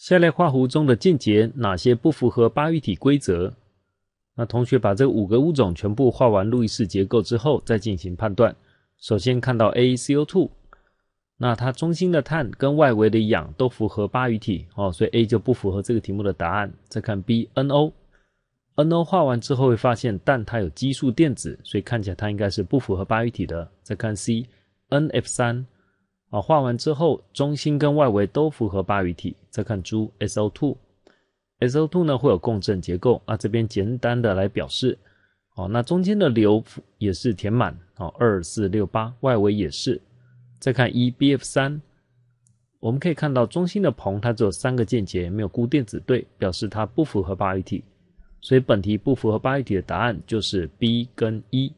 下列画弧中的间接哪些不符合八隅体规则？那同学把这五个物种全部画完路易斯结构之后再进行判断。首先看到 A CO2，那它中心的碳跟外围的氧都符合八隅体哦，所以 A 就不符合这个题目的答案。再看 B NO，NO 画完之后会发现，但它有奇数电子，所以看起来它应该是不符合八隅体的。再看 C NF3。啊，画完之后，中心跟外围都符合八隅体。再看猪 SO2，SO2 呢会有共振结构。啊，这边简单的来表示。哦，那中间的流也是填满。哦，二四六八，外围也是。再看 e BF3，我们可以看到中心的硼它只有三个键结，没有固电子对，表示它不符合八隅体。所以本题不符合八隅体的答案就是 B 跟 E。